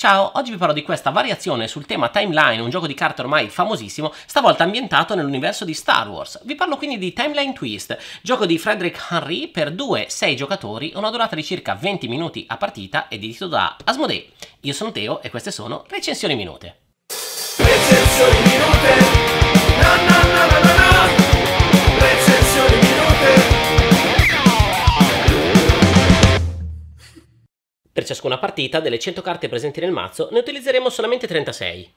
Ciao, oggi vi parlo di questa variazione sul tema Timeline, un gioco di carte ormai famosissimo, stavolta ambientato nell'universo di Star Wars. Vi parlo quindi di Timeline Twist, gioco di Frederick Henry per 2-6 giocatori, una durata di circa 20 minuti a partita ed edito da Asmodee. Io sono Teo e queste sono Recensioni Minute. Recensioni Minute! Na, na, na, ciascuna partita, delle 100 carte presenti nel mazzo, ne utilizzeremo solamente 36.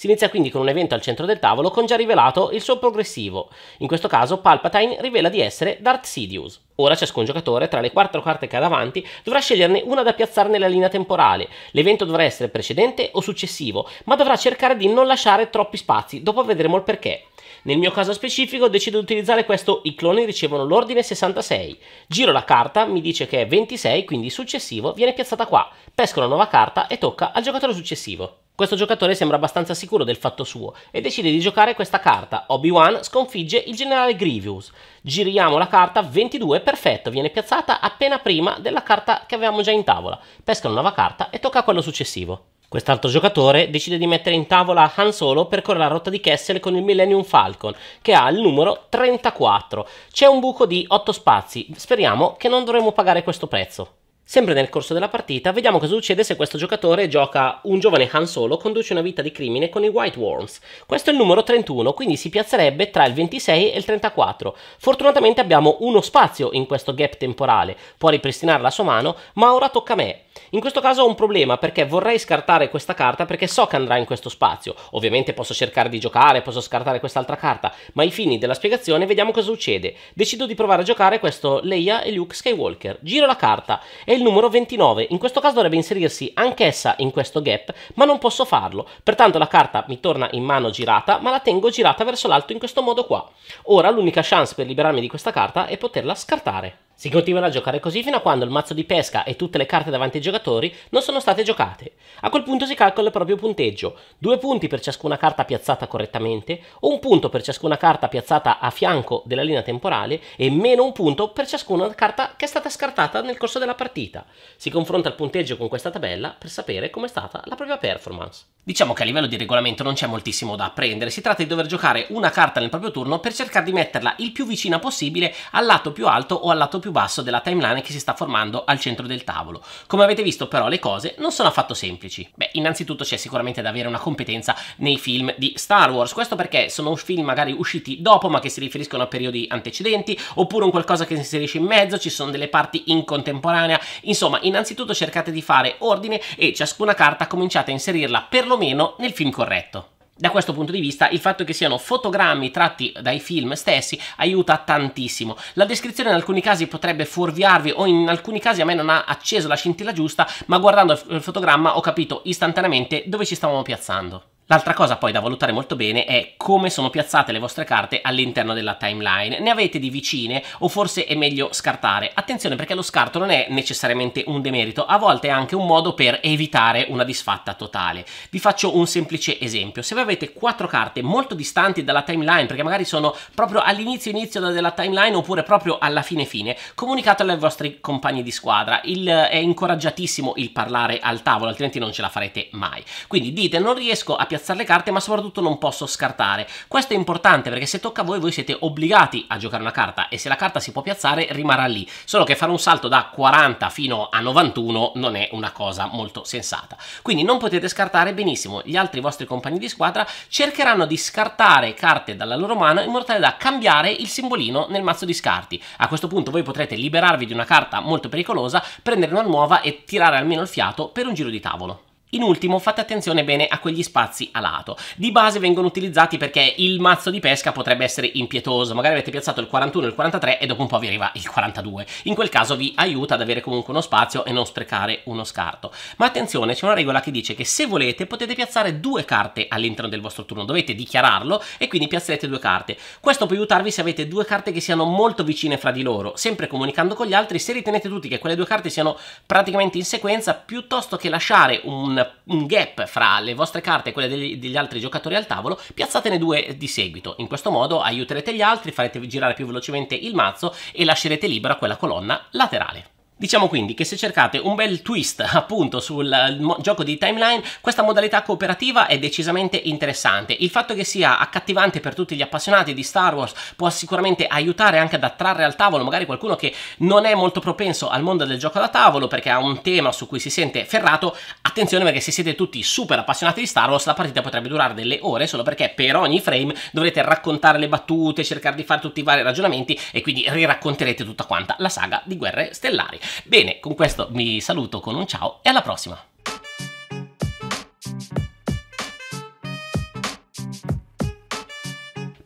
Si inizia quindi con un evento al centro del tavolo con già rivelato il suo progressivo. In questo caso Palpatine rivela di essere Darth Sidious. Ora ciascun giocatore, tra le quattro carte che ha davanti, dovrà sceglierne una da piazzare nella linea temporale. L'evento dovrà essere precedente o successivo, ma dovrà cercare di non lasciare troppi spazi, dopo vedremo il perché. Nel mio caso specifico decido di utilizzare questo i cloni ricevono l'ordine 66. Giro la carta, mi dice che è 26, quindi successivo, viene piazzata qua. Pesco la nuova carta e tocca al giocatore successivo. Questo giocatore sembra abbastanza sicuro del fatto suo e decide di giocare questa carta. Obi-Wan sconfigge il generale Grievous. Giriamo la carta 22, perfetto, viene piazzata appena prima della carta che avevamo già in tavola. Pesca una nuova carta e tocca a quello successivo. Quest'altro giocatore decide di mettere in tavola Han Solo per correre la rotta di Kessel con il Millennium Falcon, che ha il numero 34. C'è un buco di 8 spazi, speriamo che non dovremo pagare questo prezzo. Sempre nel corso della partita vediamo cosa succede se questo giocatore gioca un giovane Han Solo conduce una vita di crimine con i White Worms. Questo è il numero 31, quindi si piazzerebbe tra il 26 e il 34. Fortunatamente abbiamo uno spazio in questo gap temporale, può ripristinare la sua mano, ma ora tocca a me. In questo caso ho un problema perché vorrei scartare questa carta perché so che andrà in questo spazio. Ovviamente posso cercare di giocare, posso scartare quest'altra carta, ma ai fini della spiegazione vediamo cosa succede. Decido di provare a giocare questo Leia e Luke Skywalker. Giro la carta, è il numero 29. In questo caso dovrebbe inserirsi anch'essa in questo gap, ma non posso farlo. Pertanto la carta mi torna in mano girata, ma la tengo girata verso l'alto in questo modo qua. Ora l'unica chance per liberarmi di questa carta è poterla scartare. Si continuerà a giocare così fino a quando il mazzo di pesca e tutte le carte davanti ai giocatori non sono state giocate. A quel punto si calcola il proprio punteggio, due punti per ciascuna carta piazzata correttamente, un punto per ciascuna carta piazzata a fianco della linea temporale e meno un punto per ciascuna carta che è stata scartata nel corso della partita. Si confronta il punteggio con questa tabella per sapere com'è stata la propria performance. Diciamo che a livello di regolamento non c'è moltissimo da apprendere, si tratta di dover giocare una carta nel proprio turno per cercare di metterla il più vicina possibile al lato più alto o al lato più basso della timeline che si sta formando al centro del tavolo. Come avete visto però le cose non sono affatto semplici. Beh, innanzitutto c'è sicuramente da avere una competenza nei film di Star Wars, questo perché sono film magari usciti dopo ma che si riferiscono a periodi antecedenti, oppure un qualcosa che si inserisce in mezzo, ci sono delle parti in contemporanea, insomma innanzitutto cercate di fare ordine e ciascuna carta cominciate a inserirla per perlomeno nel film corretto. Da questo punto di vista, il fatto che siano fotogrammi tratti dai film stessi aiuta tantissimo. La descrizione in alcuni casi potrebbe fuorviarvi o in alcuni casi a me non ha acceso la scintilla giusta, ma guardando il fotogramma ho capito istantaneamente dove ci stavamo piazzando. L'altra cosa poi da valutare molto bene è come sono piazzate le vostre carte all'interno della timeline. Ne avete di vicine o forse è meglio scartare? Attenzione perché lo scarto non è necessariamente un demerito, a volte è anche un modo per evitare una disfatta totale. Vi faccio un semplice esempio. Se voi avete quattro carte molto distanti dalla timeline, perché magari sono proprio all'inizio inizio della timeline oppure proprio alla fine fine, comunicatelo ai vostri compagni di squadra. Il, è incoraggiatissimo il parlare al tavolo, altrimenti non ce la farete mai. Quindi dite non riesco a piazzare piazzare le carte, ma soprattutto non posso scartare. Questo è importante perché se tocca a voi, voi siete obbligati a giocare una carta e se la carta si può piazzare rimarrà lì. Solo che fare un salto da 40 fino a 91 non è una cosa molto sensata. Quindi non potete scartare benissimo. Gli altri vostri compagni di squadra cercheranno di scartare carte dalla loro mano in modo tale da cambiare il simbolino nel mazzo di scarti. A questo punto voi potrete liberarvi di una carta molto pericolosa, prendere una nuova e tirare almeno il fiato per un giro di tavolo. In ultimo fate attenzione bene a quegli spazi a lato. Di base vengono utilizzati perché il mazzo di pesca potrebbe essere impietoso, magari avete piazzato il 41 e il 43 e dopo un po' vi arriva il 42. In quel caso vi aiuta ad avere comunque uno spazio e non sprecare uno scarto. Ma attenzione, c'è una regola che dice che se volete potete piazzare due carte all'interno del vostro turno, dovete dichiararlo e quindi piazzerete due carte. Questo può aiutarvi se avete due carte che siano molto vicine fra di loro, sempre comunicando con gli altri, se ritenete tutti che quelle due carte siano praticamente in sequenza, piuttosto che lasciare un un, gap fra le vostre carte e quelle degli, degli, altri giocatori al tavolo, piazzatene due di seguito. In questo modo aiuterete gli altri, farete girare più velocemente il mazzo e lascerete libera quella colonna laterale. Diciamo quindi che se cercate un bel twist appunto sul gioco di timeline, questa modalità cooperativa è decisamente interessante. Il fatto che sia accattivante per tutti gli appassionati di Star Wars può sicuramente aiutare anche ad attrarre al tavolo magari qualcuno che non è molto propenso al mondo del gioco da tavolo perché ha un tema su cui si sente ferrato attenzione perché se siete tutti super appassionati di Star Wars la partita potrebbe durare delle ore solo perché per ogni frame dovrete raccontare le battute, cercare di fare tutti i vari ragionamenti e quindi riracconterete tutta quanta la saga di Guerre Stellari. Bene, con questo vi saluto con un ciao e alla prossima!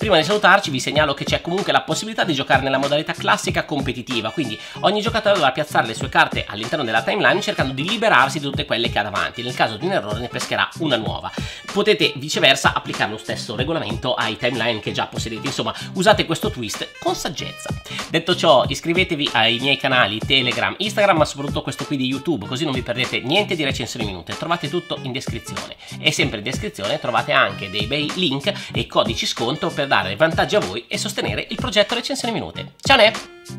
Prima di salutarci vi segnalo che c'è comunque la possibilità di giocare nella modalità classica competitiva, quindi ogni giocatore dovrà piazzare le sue carte all'interno della timeline cercando di liberarsi di tutte quelle che ha davanti, nel caso di un errore ne pescherà una nuova. Potete viceversa applicare lo stesso regolamento ai timeline che già possedete, insomma usate questo twist con saggezza. Detto ciò iscrivetevi ai miei canali Telegram, Instagram ma soprattutto questo qui di YouTube così non vi perdete niente di recensioni minute, trovate tutto in descrizione e sempre in descrizione trovate anche dei bei link e codici sconto per dare dare vantaggi a voi e sostenere il progetto Recensioni Minute. Ciao! Ne!